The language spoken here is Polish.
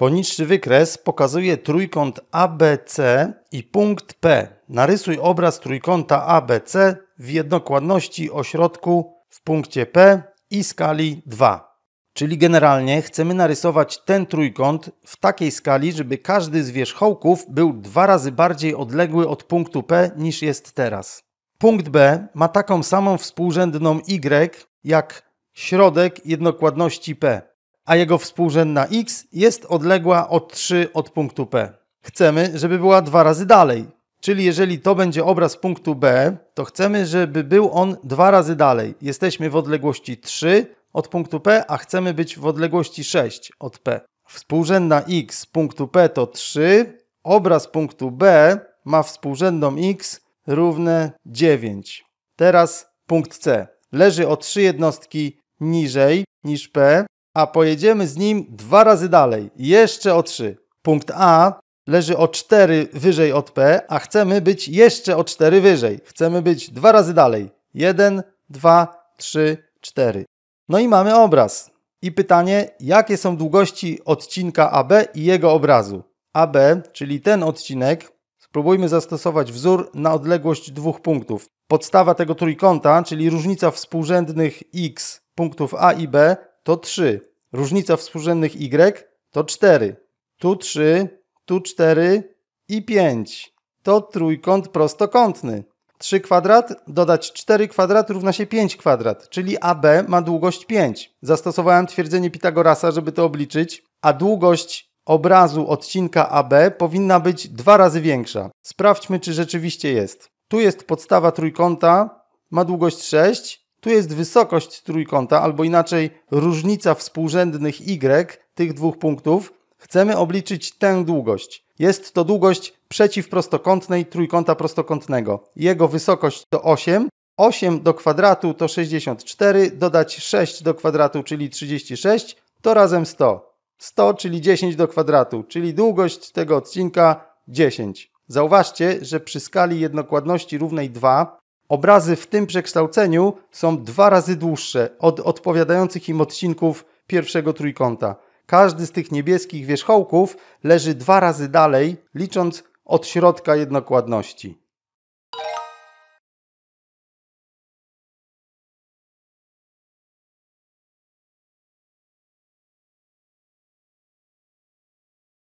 Poniższy wykres pokazuje trójkąt ABC i punkt P. Narysuj obraz trójkąta ABC w jednokładności ośrodku w punkcie P i skali 2. Czyli generalnie chcemy narysować ten trójkąt w takiej skali, żeby każdy z wierzchołków był dwa razy bardziej odległy od punktu P niż jest teraz. Punkt B ma taką samą współrzędną y jak środek jednokładności P a jego współrzędna x jest odległa o 3 od punktu P. Chcemy, żeby była dwa razy dalej. Czyli jeżeli to będzie obraz punktu B, to chcemy, żeby był on dwa razy dalej. Jesteśmy w odległości 3 od punktu P, a chcemy być w odległości 6 od P. Współrzędna x punktu P to 3. Obraz punktu B ma współrzędną x równe 9. Teraz punkt C. Leży o 3 jednostki niżej niż P, a pojedziemy z nim dwa razy dalej, jeszcze o trzy. Punkt A leży o 4 wyżej od P, a chcemy być jeszcze o 4 wyżej. Chcemy być dwa razy dalej. 1, 2, 3, 4. No i mamy obraz. I pytanie, jakie są długości odcinka AB i jego obrazu? AB, czyli ten odcinek, spróbujmy zastosować wzór na odległość dwóch punktów. Podstawa tego trójkąta, czyli różnica współrzędnych x punktów A i B, to 3. Różnica współrzędnych y to 4. Tu 3, tu 4 i 5. To trójkąt prostokątny. 3 kwadrat dodać 4 kwadrat równa się 5 kwadrat, czyli AB ma długość 5. Zastosowałem twierdzenie Pitagorasa, żeby to obliczyć, a długość obrazu odcinka AB powinna być dwa razy większa. Sprawdźmy, czy rzeczywiście jest. Tu jest podstawa trójkąta, ma długość 6, tu jest wysokość trójkąta, albo inaczej różnica współrzędnych y tych dwóch punktów. Chcemy obliczyć tę długość. Jest to długość przeciwprostokątnej trójkąta prostokątnego. Jego wysokość to 8. 8 do kwadratu to 64, dodać 6 do kwadratu, czyli 36, to razem 100. 100, czyli 10 do kwadratu, czyli długość tego odcinka 10. Zauważcie, że przy skali jednokładności równej 2 Obrazy w tym przekształceniu są dwa razy dłuższe od odpowiadających im odcinków pierwszego trójkąta. Każdy z tych niebieskich wierzchołków leży dwa razy dalej, licząc od środka jednokładności.